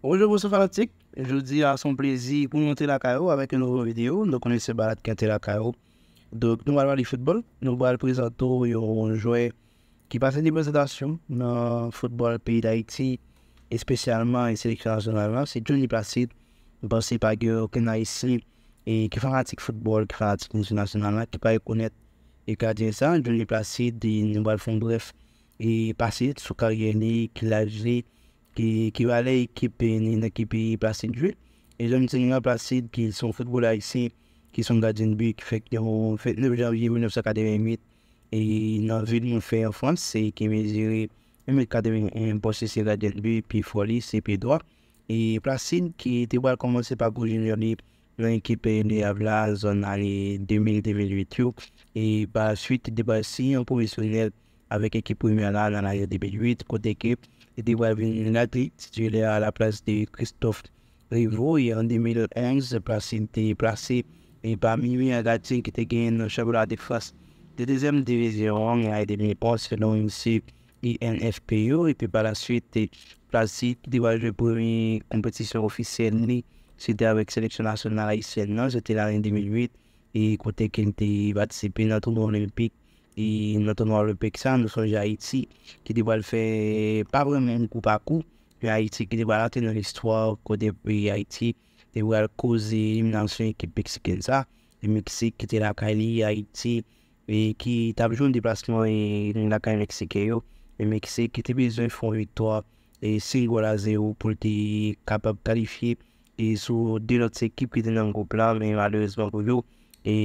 Ojo, mousou fanatik, joudi a son plezi pou nou te la kayo avek nou videyo, nou kone se balat kante la kayo. Douk nou wale wale futbol, nou wale prezantou yon joue ki pase di prezantasyon nan futbol peyi d'Aiti, espesyalman yon seleksyonalman, se jouni plase, nou pase pa ge okena yisi, ki fanatik futbol, ki fanatik konjou nasyonalman, ki pa yon konet, e ka dye sa, jouni plase di nou wale fon bref, e pase sou karyeni, kilajri, ki wale ekipen e yon ekipi Placid Jouy. E jom yon placid ki son fotbola yisi, ki son gadjen bi, ki fèk yon fèk 9 jan jivou 948 mit, e yon vili yon fèk yon frans, se ki mezi yon 841 poste se gadjen bi, pi foli se pi doa. E Placid ki te wale komanse pa koujil yon li, yon ekipen yon li avla zon alè 2000-2008 yon. E baswit de basi yon pouviswilèl, avec l'équipe première là, dans la de 8 côté équipe. Et de qui est à la place de Christophe Rivaux. Et en 2011, placé, placé et parmi un Nagri qui était gagné le championnat de France de deuxième division, et a été mis poste dans une INFPO. Et puis par la suite, placé, de pour une compétition officielle, c'était avec sélection nationale haïtienne, c'était l'année 2008. Et côté qui était participé dans le tournoi olympique. E noto nou al peksan nou son jay iti ki di wale fe pa bremen koupa kou ki di wale ate nan listwa kode pek yay iti, di wale kouze yim nan syen ki peksiken sa yi mekise ki te lakay li yay iti e ki tabjoun di plaskman yi e lakay meksike yo yi e mekise ki te bezon fon vitwa e si yi wale aze yo pou te kapab kalifiye sou di lot ekip ki te nan koup la yi wale esman kou yo e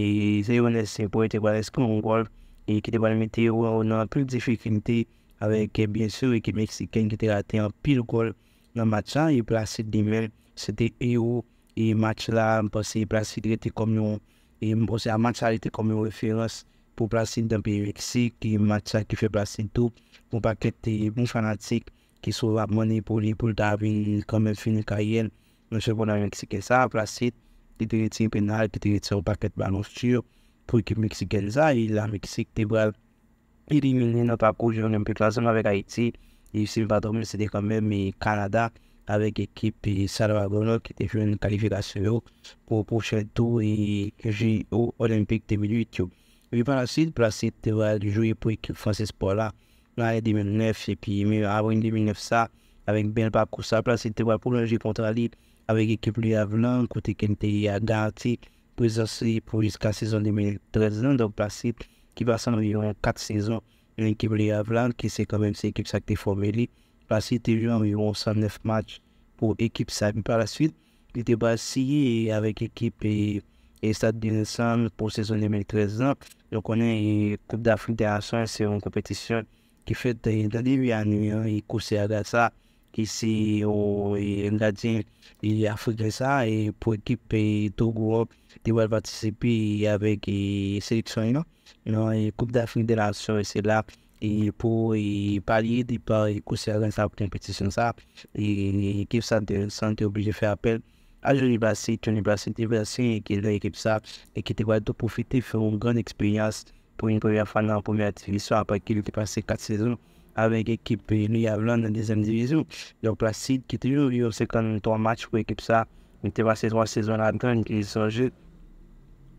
se yon esen pou ete wale eske nou wale E ki te banemete yo nan prik difikinti avek e bensou e ki Meksiken ki te gaten an pil gol nan machan e plasit dinvel. Sete yo e mach la mposi plasit rete kamyon e mposi a machalite kamyon referans pou plasit nan pi Meksik. E machan ki fe plasit tou mpakek te mpou fanatik ki sou wap money pou li pou davil kamyon finil kayen. Mwen sepon nan Meksiken sa plasit, di direte yon penal, di direte yon paket banos chiyo. pou ekip Meksik elza e la Meksik te bwa ili milen nan papkou joun olympik la zon avek Haiti e si mi pa domen se de kon men me Kanada avek ekip e Salva Gronov ki te joun kalifikasyon yo pou pochel tou e ke joun olympik 2008 yo e vi pan la sid plase te bwa joun pou ekip France Sport la nan 2009 e pi mi avon 2009 sa avek ben papkou sa plase te bwa pou nou joun Pantrali avek ekip Lui Avelan kote ken te yi a Gantik présence pour jusqu'à saison 2013, donc passé, qui va environ 4 saisons L'équipe de qui c'est quand même cette équipe qui a été formée. Passé, il a joué environ 109 matchs pour l'équipe. Par la suite, e il était passé avec l'équipe et, et Stade de pour saison 2013. Donc, on est une Coupe d'Afrique des Nations, c'est une compétition qui fait dans les années, et Coursé à ça ici au Indien et africain ça et pour l'équipe Togo qui va participer avec sélection non hein. et Coupe d'Afrique des Nations c'est là et pour parler de la concernant sa compétition ça et l'équipe ça est obligée de faire appel à Johnny Bassi, Johnny Bassi, qui est l'équipe ça, et qui va profiter de faire une grande expérience pour une première fois dans la première division après qu'il ait passé quatre saisons avec l'équipe New dans en deuxième division. Donc, la Seed qui toujours eu 53 matchs pour l'équipe ça. Il était passé trois saisons à Dunn qui sont juste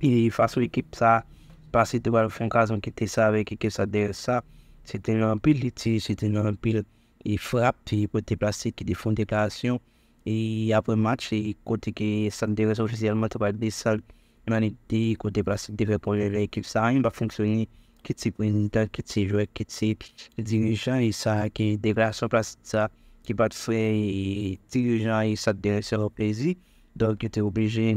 Et face à l'équipe ça, passé de le fond qui était ça avec l'équipe ça derrière ça. C'était un pile de tir, c'était un pile de frappe, puis pour déplacer, qui défend des déclaration. Et après match, et côté que ça intéresse officiellement, tu vas être des salles. On a été côté devait pour l'équipe ça, il va fonctionner. ki ti prezintan, ki ti jwek, ki ti dirijan, ki sa degras yon prasit sa, ki bat fwe, ki e dirijan, ki e sa dere se reprezi, donk ki te obrije,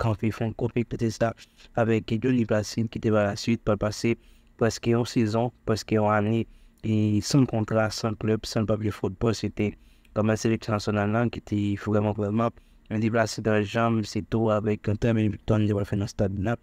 konfi fon kopik pe te staj, avek yo liprasin ki te va la suite pa pase preske yon sezon, preske yon ane, e son kontra, son klub, son pabli fote posite, konmese liprasin nan nan, ki te fweman kwen map, liprasin dan jam, se to avek, kon teme liprasin nan staj nan map,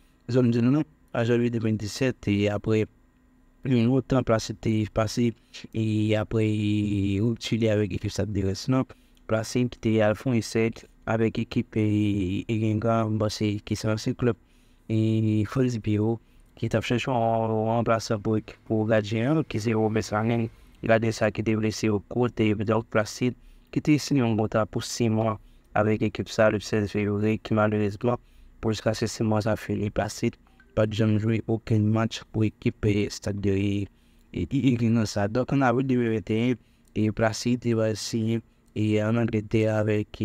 Zon genounan, a jolvi 2017, apre yon notan plasid te pasi, apre yon tuli avek efif sab dire snop, plasid ki te alfon y sejt avek ekip e gengan basi ki san se klop, e foliz biyo ki te fchen chon an plasid pou ek pou vlad genyon ki se yon besan genyon, yon adesa ki te vlesi yo kote, yon bedok plasid ki te sin yon bota pou 6 mwan avek ekip sa lup 16 feyore ki man de non? les blok, Pour jusqu'à ce moment, ça fait les placer. Pas de jamais jouer aucun match pour l'équipe et stade de ça. Donc, en avril 2021 et Placide va signer et en Angleterre avec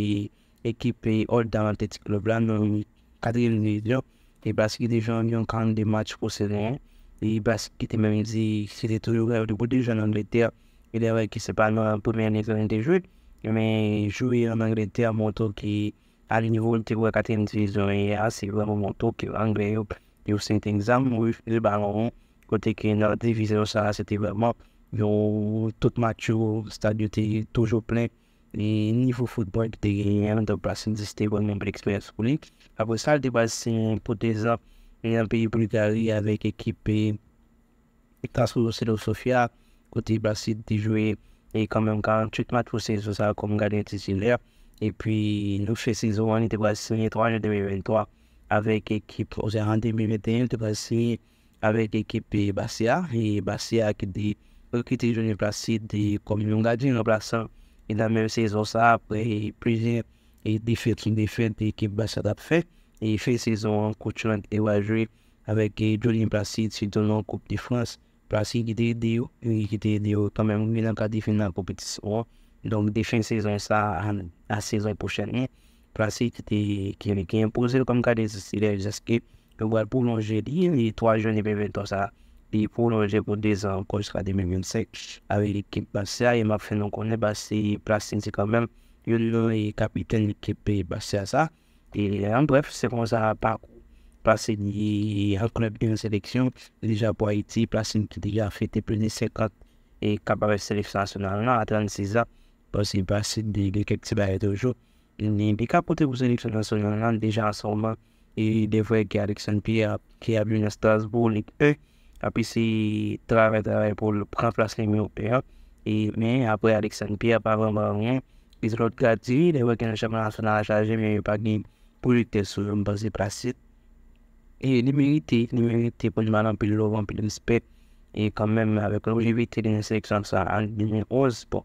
l'équipe Old Atlantic Club, là, dans quatrième division. Et parce Placide déjà en 42 matchs pour saison. Et parce Placide même dit que c'était toujours le bout déjà en Angleterre. Il est vrai que c'est pas la première année qu'on a joué, mais jouer en Angleterre montre qu'il Ali nivou mte wè katen di vizyon e a, se wè mw mw mw tou ki wang bè yop di ou senten gzam, wè yon fil baron. Kote ki nou divize ou sa la se te wè mw, yon tout matyo, stad yo te toujou plè. E nivou foutbol ki te genyen, an te v prasen di ste wè mwen mwen preksperyans koulik. A vw sal di vlasen pou de zan, yon pi yon prilikari avèk ekipi ek transfouz ou se do Sofia. Kote yon prasen di jwe, e kame mwen kan chit matyo se yon sa wè koum gaden ti zilè. E pwi nou fe sezon an ite basi semenye 323 avèk ekip Ozean 2021 te basi semenye avèk ekip Basia e Basia ki te jouni plasid komi moun gadi nan plasan e nan mè sezon sa apre prejen e defet lindefet ekip Basia dap fe e fe sezon an kouturant evajri avèk jouni plasid sitounan Koupe de France plasan ki te edi yo, ki te edi yo kame mwen an ka defen nan kompetisyon Donm defen sezon sa an a sezon pou chenye. Prasit ki yon e ki impozil kom ka de se sirel zeskip. Yo wèl pou lonje di, li to a jouni pe ven ton sa. Li pou lonje pou de zan konj kwa demen yon seks. Awe l'ekip basya, yon ma fè non konen basi prasin si kanven. Yon loun e kapiten l'ekip basya sa. En bref, se kon sa pa prasin yon seleksyon. Lija pou Haiti, prasin ki di ya fè te prene 50 e kabare seleksyon an lan a 36 a. pos yi prasit di ge kek ti baye toujou. Ni di kapote pou se liksyon anso yon nan di jan soman, e defwe ki Alexan Pia, ki ablou yon Strasbourg, api si trave trave pou pranflasli mi oupe ya, e men apwe Alexan Pia, pa vèm anman, is rote gati, defwe ki nan chakman anso nan la chaje, men yon pak ni pou yite sou yon posi prasit. E di merite, di merite pou jman anpil louv anpil yon spet, e konmèm avèk nou jivite din yon seksyon anso an, ank din yon oz pou,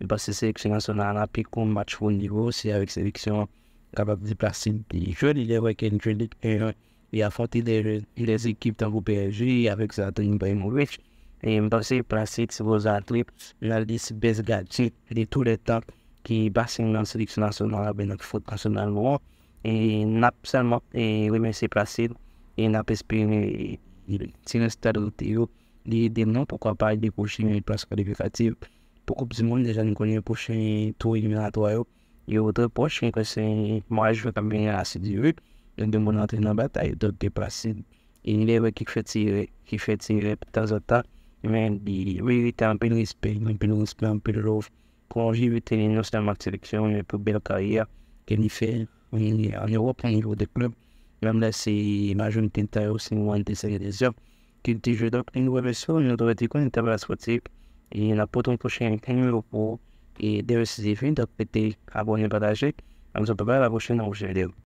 M basi seleksyon nasyonal an apikou m bache foun di ou se avek seleksyon kapap di plasid. Di jwèl li lè wèk entredik e an, li a foti de jèl. Li lèz ekip tan pou PLG, avek sa trin baye m wèch. M basi plasid se wòz atlip, jal dis bez gadjit li tou le tak ki basi nan seleksyon nasyonal abe nan fote nasyonal m wò. Nap salmòp, wèmè se plasid, nap espri yon direk ti nè stèd ou tè yò. Li dem nan poukwa pa depochi men yon plase kalifikativ. pour Coupe du Monde, déjà, nous connaissons le prochain tour éliminatoire. Et autre proche, c'est moi, je veux quand même assez dur de mon entraîneur en bataille, donc dépassé. Il est qui fait tirer, qui fait tirer de temps en temps, mais il mérite un peu de respect, un peu de respect, un peu de love. Pour éviter les noces dans ma sélection, une plus belle carrière qu'il fait en Europe, au niveau des clubs. Même là, c'est ma jeune Tintayo, c'est une des séries des hommes qui était joué dans une nouvelle version, une autre version, une table sportive et napoton prochain time på i deras event att det abonnerar la Alltså på une autre vidéo